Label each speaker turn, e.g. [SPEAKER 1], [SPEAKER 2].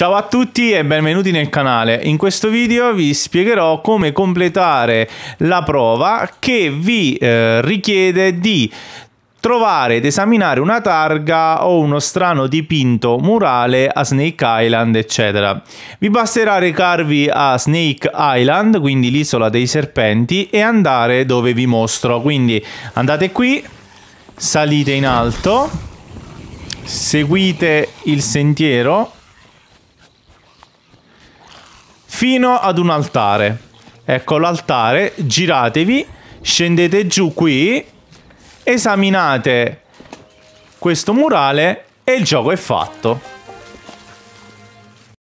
[SPEAKER 1] Ciao a tutti e benvenuti nel canale. In questo video vi spiegherò come completare la prova che vi eh, richiede di trovare ed esaminare una targa o uno strano dipinto murale a Snake Island, eccetera. Vi basterà recarvi a Snake Island, quindi l'isola dei serpenti, e andare dove vi mostro. Quindi andate qui, salite in alto, seguite il sentiero fino ad un altare. Ecco l'altare, giratevi, scendete giù qui, esaminate questo murale e il gioco è fatto.